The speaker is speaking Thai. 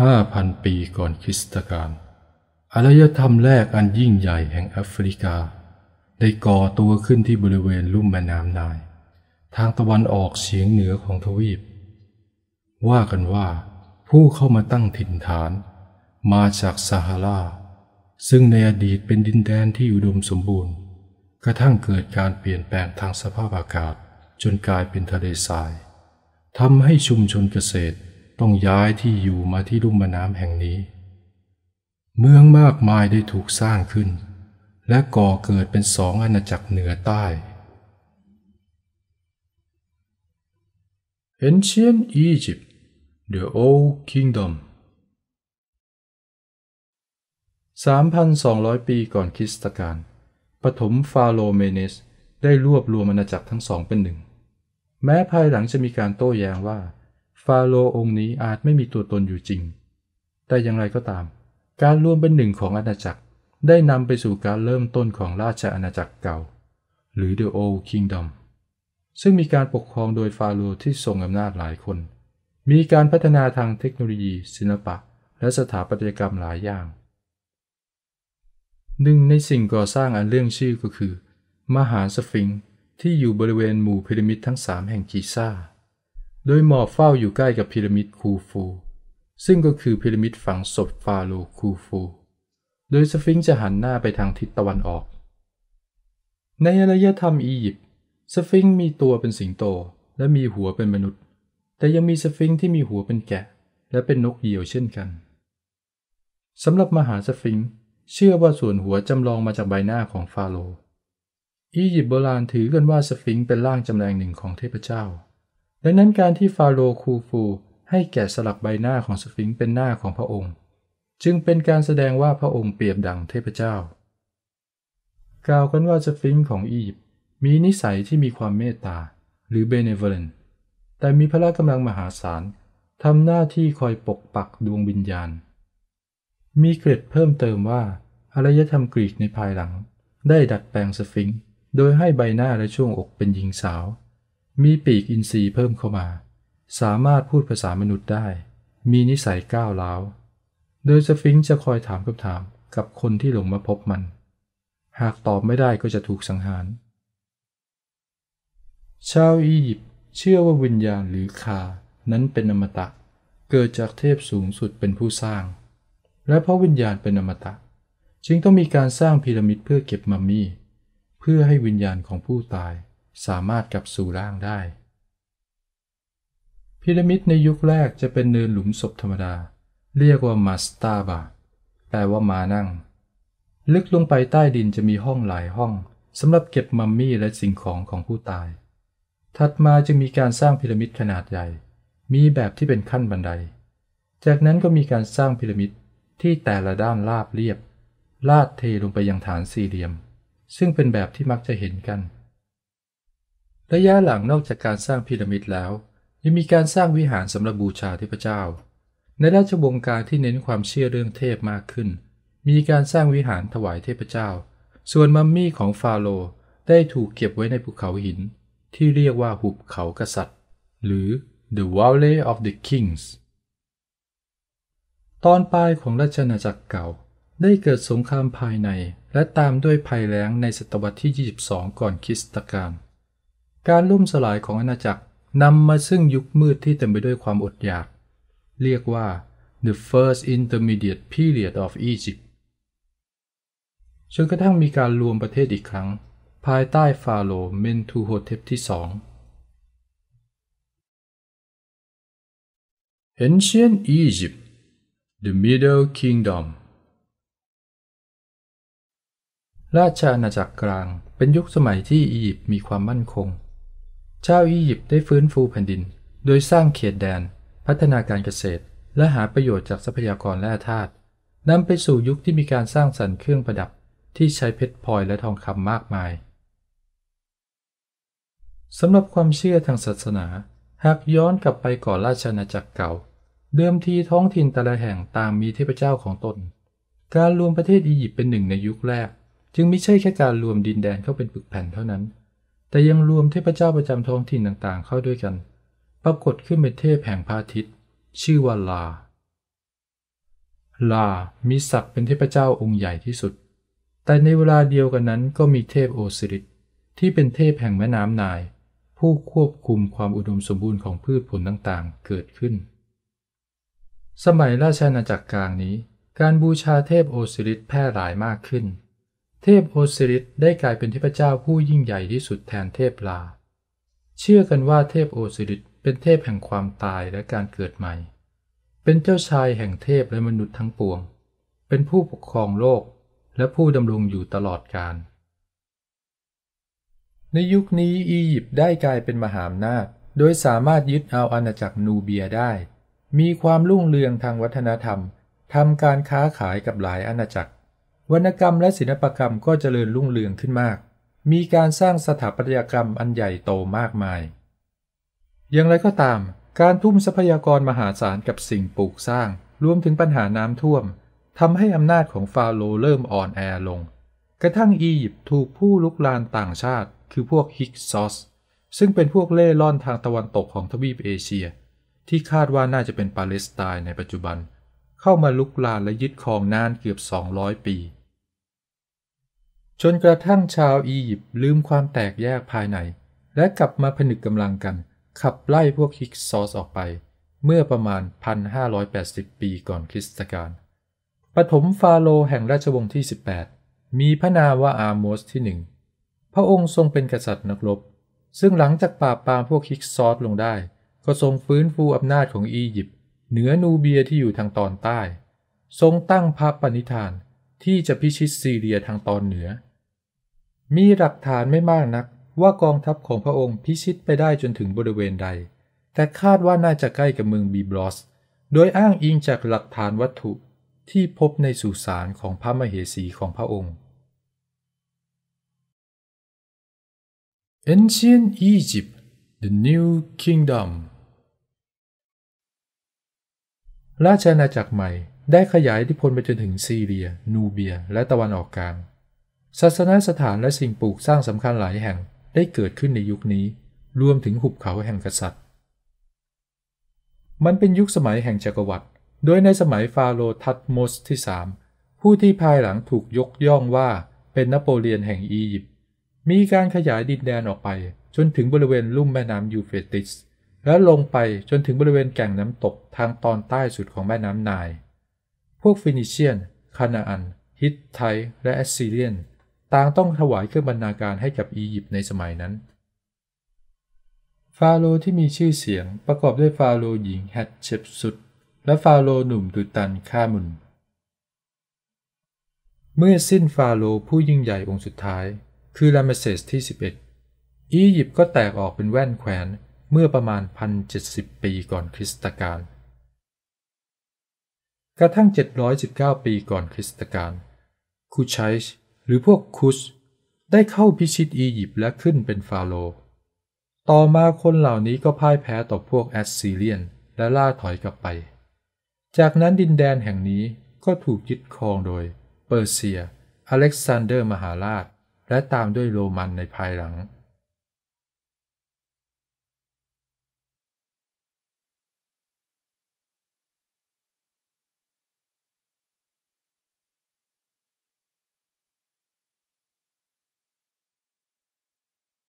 ห้าพันปีก่อนคริสตกาลอารยธรรมแรกอันยิ่งใหญ่แห่งแอฟริกา ได้ก่อตัวขึ้นที่บริเวณลุ่มแม่น้ำนาย ทางตะวันออก เฉียงเหนือของทวีป ว่ากันว่า ผู้เข้ามาตั้งถิ่นฐาน มาจากซาฮารา ซึ่งในอดีตเป็นดินแดนที่อุดมสมบูรณ์ กระทั่งเกิดการเปลี่ยนแปลงทางสภาพอากาศจนกลายเป็นทะเลทรายทำให้ชุมชนเกษตรต้องย้ายที่อยู่มาที่ลุ่มน้ำแห่งนี้ เมืองมากมายได้ถูกสร้างขึ้น และก่อเกิดเป็นสองอาณาจักรเหนือใต้เ a n c i e n t Egypt The Old Kingdom 3,200 ปีก่อนคริสตกาลปฐมฟาโลเมเนส ได้รวบรวมอาณาจักรทั้งสองเป็นหนึ่ง แม้ภายหลังจะมีการโต้แย้งว่าฟาโรองค์นี้อาจไม่มีตัวตนอยู่จริง แต่อย่างไรก็ตาม การรวมเป็นหนึ่งของอาณาจักรได้นำไปสู่การเริ่มต้นของราชอาณาจักรเก่า หรือ The Old Kingdom ซึ่งมีการปกครองโดยฟาโรห์ที่ทรงอำนาจหลายคน มีการพัฒนาทางเทคโนโลยี ศิลปะและสถาปัตยกรรมหลายอย่าง หนึ่งในสิ่งก่อสร้างอันเรื่องชื่อก็คือ มหาสฟิงค์ที่อยู่บริเวณหมู่พีระมิดทั้งสามแห่งกีซ่าโดยหมอบเฝ้าอยู่ใกล้กับพีระมิดคูฟูซึ่งก็คือพีระมิดฝังศพฟาโรห์คูฟู โดยสฟิงค์จะหันหน้าไปทางทิศตะวันออก ในอารยธรรมอียิปต์สฟิงค์มีตัวเป็นสิงโตและมีหัวเป็นมนุษย์ แต่ยังมีสฟิงค์ที่มีหัวเป็นแกะ และเป็นนกเหยี่ยวเช่นกัน สำหรับมหาสฟิงค์เชื่อว่าส่วนหัวจำลองมาจากใบหน้าของฟาโรห์อียิปต์โบราณถือกันว่าสฟิงค์เป็นร่างจำแรงหนึ่งของเทพเจ้าดังนั้นการที่ฟาโรห์คูฟูให้แกะสลักใบหน้าของสฟิงค์เป็นหน้าของพระองค์ จึงเป็นการแสดงว่าพระองค์เปรียบดังเทพเจ้า กล่าวกันว่าสฟิงค์ของอียิปต์มีนิสัยที่มีความเมตตาหรือ benevolent แต่มีพละกำลังมหาศาลทำหน้าที่คอยปกปักดวงวิญญาณ มีเกร็ดเพิ่มเติมว่าอารยธรรมกรีกในภายหลัง ได้ดัดแปลงสฟิงค์โดยให้ใบหน้าและช่วงอกเป็นหญิงสาวมีปีกอินทรีย์เพิ่มเข้ามา สามารถพูดภาษามนุษย์ได้ มีนิสัยก้าวร้าวโดยสฟิงจะคอยถามคำถามกับคนที่หลงมาพบมัน หากตอบไม่ได้ก็จะถูกสังหาร ชาวอียิปต์เชื่อว่าวิญญาณหรือคา นั้นเป็นอมตะเกิดจากเทพสูงสุดเป็นผู้สร้าง และเพราะวิญญาณเป็นอมตะ จึงต้องมีการสร้างพีระมิดเพื่อเก็บมัมมี่เพื่อให้วิญญาณของผู้ตายสามารถกลับสู่ร่างได้ พีระมิดในยุคแรกจะเป็นเนินหลุมศพธรรมดา เรียกว่ามาสตาบา แปลว่ามานั่ง ลึกลงไปใต้ดินจะมีห้องหลายห้องสำหรับเก็บมัมมี่และสิ่งของของผู้ตาย ถัดมาจึงมีการสร้างพีระมิดขนาดใหญ่ มีแบบที่เป็นขั้นบันได จากนั้นก็มีการสร้างพีระมิด ที่แต่ละด้านราบเรียบลาดเทลงไปยังฐานสี่เหลี่ยม ซึ่งเป็นแบบที่มักจะเห็นกันระยะหลังนอกจากการสร้างพีระมิดแล้ว ยังมีการสร้างวิหารสำหรับบูชาเทพเจ้า ในราชวงศ์การที่เน้นความเชื่อเรื่องเทพมากขึ้น มีการสร้างวิหารถวายเทพเจ้า ส่วนมัมมี่ของฟาโรห์ได้ถูกเก็บไว้ในภูเขาหินที่เรียกว่าหุบเขากษัตริย์ หรือ The Valley of the Kings ตอนปลายของราชอาณาจักรเก่าได้เกิดสงครามภายในและตามด้วยภัยแล้งในศตวรรษที่ 22 ก่อนคริสตกาลการล่มสลายของอาณาจักร นำมาซึ่งยุคมืดที่เต็มไปด้วยความอดอยาก เรียกว่า the first intermediate period of Egypt จนกระทั่งมีการรวมประเทศอีกครั้ง ภายใต้ฟาโรห์เมนทูโฮเทปที่สอง Ancient Egypt The Middle Kingdom ราชอาณาจักรกลางเป็นยุคสมัยที่อียิปต์มีความมั่นคงชาวอียิปต์ได้ฟื้นฟูแผ่นดินโดยสร้างเขตแดนพัฒนาการเกษตร และหาประโยชน์จากทรัพยากรและธาตุนำไปสู่ยุคที่มีการสร้างสรรค์เครื่องประดับที่ใช้เพชรพลอยและทองคำมากมาย สำหรับความเชื่อทางศาสนาหากย้อนกลับไปก่อนราชอาณาจักรเก่า เดิมทีท้องถิ่นแต่ละแห่งต่างมีเทพเจ้าของตน การรวมประเทศอียิปต์เป็นหนึ่งในยุคแรก จึงไม่ใช่แค่การรวมดินแดนเข้าเป็นปึกแผ่นเท่านั้นแต่ยังรวมเทพเจ้าประจำท้องถิ่นต่างๆ เข้าด้วยกัน ปรากฏขึ้นเป็นเทพแห่งพระอาทิตย์ชื่อว่า ลา ลา มีศักดิ์เป็นเทพเจ้าองค์ใหญ่ที่สุด แต่ในเวลาเดียวกันนั้นก็มีเทพโอสิริสที่เป็นเทพแห่งแม่น้ำนาย ผู้ควบคุมความอุดมสมบูรณ์ของพืชผลต่างๆ เกิดขึ้น สมัยราชอาณาจักรกลางนี้ การบูชาเทพโอสิริสแพร่หลายมากขึ้นเทพโอซิริสได้กลายเป็นเทพเจ้าผู้ยิ่งใหญ่ที่สุดแทนเทพลา เชื่อกันว่าเทพโอซิริสเป็นเทพแห่งความตายและการเกิดใหม่ เป็นเจ้าชายแห่งเทพและมนุษย์ทั้งปวง เป็นผู้ปกครองโลกและผู้ดำรงอยู่ตลอดกาล ในยุคนี้อียิปต์ได้กลายเป็นมหาอำนาจ โดยสามารถยึดเอาอาณาจักรนูเบียได้ มีความรุ่งเรืองทางวัฒนธรรมทำการค้าขายกับหลายอาณาจักรวรรณกรรมและศิลปกรรมก็เจริญรุ่งเรืองขึ้นมาก มีการสร้างสถาปัตยกรรมอันใหญ่โตมากมาย อย่างไรก็ตาม การทุ่มทรัพยากรมหาศาลกับสิ่งปลูกสร้าง รวมถึงปัญหาน้ำท่วม ทำให้อำนาจของฟาโรห์เริ่มอ่อนแอลง กระทั่งอียิปต์ถูกผู้ลุกลานต่างชาติ คือพวกฮิกซอสซึ่งเป็นพวกเล่ร่อนทางตะวันตกของทวีปเอเชีย ที่คาดว่าน่าจะเป็นปาเลสไตน์ในปัจจุบันเข้ามาลุกลานและยึดครองนานเกือบ 200 ปี จนกระทั่งชาวอียิปต์ลืมความแตกแยกภายใน และกลับมาผนึกกำลังกัน ขับไล่พวกฮิกซอสออกไป เมื่อประมาณ 1,580 ปีก่อนคริสตกาลปฐมฟาโรห์แห่งราชวงศ์ที่ 18 มีพระนามว่าอาโมสที่หนึ่งพระองค์ทรงเป็นกษัตริย์นักรบ ซึ่งหลังจากปราบปรามพวกฮิกซอสลงได้ ก็ทรงฟื้นฟูอำนาจของอียิปต์เหนือนูเบียที่อยู่ทางตอนใต้ ทรงตั้งพระปณิธานที่จะพิชิตซีเรียทางตอนเหนือ มีหลักฐานไม่มากนักว่ากองทัพของพระองค์พิชิตไปได้จนถึงบริเวณใด แต่คาดว่าน่าจะใกล้กับเมืองบีบลอส โดยอ้างอิงจากหลักฐานวัตถุที่พบในสุสานของพระมเหสีของพระองค์ Ancient Egypt, the New Kingdom ราชอาณาจักรใหม่ได้ขยายอิทธิพลไปจนถึงซีเรีย นูเบีย และตะวันออกกลาง ศาสนาสถานและสิ่งปลูกสร้างสำคัญหลายแห่งได้เกิดขึ้นในยุคนี้ รวมถึงหุบเขาแห่งกษัตริย์ มันเป็นยุคสมัยแห่งจักรวรรดิ โดยในสมัยฟาโรห์ทัตโมสที่ 3 ผู้ที่ภายหลังถูกยกย่องว่าเป็นนโปเลียนแห่งอียิปต์ มีการขยายดินแดนออกไป จนถึงบริเวณลุ่มแม่น้ำยูเฟติสแล้วลงไปจนถึงบริเวณแก่งน้ำตกทางตอนใต้สุดของแม่น้ำนาย พวกฟินิเชียน คานาอัน ฮิตไท และแอสซีเรียน ต่างต้องถวายเครื่องบรรณาการให้กับอียิปต์ในสมัยนั้น ฟาโรที่มีชื่อเสียงประกอบด้วยฟาโรหญิงแฮตเชปสุด และฟาโรหนุ่มดุตันคามุน เมื่อสิ้นฟาโรผู้ยิ่งใหญ่องค์สุดท้าย คือรามเซสที่11 อียิปต์ก็แตกออกเป็นแว่นแขวนเมื่อประมาณ 1,070 ปีก่อนคริสตกาลกระทั่ง 719 ปีก่อนคริสตกาลคูชัยหรือพวกคุช ได้เข้าพิชิตอียิปต์และขึ้นเป็นฟาโรห์ต่อมาคนเหล่านี้ก็พ่ายแพ้ต่อพวกแอสซีเรียน และล่าถอยกลับไป จากนั้นดินแดนแห่งนี้ก็ถูกยึดครองโดยเปอร์เซีย อเล็กซานเดอร์มหาราช และตามด้วยโรมันในภายหลัง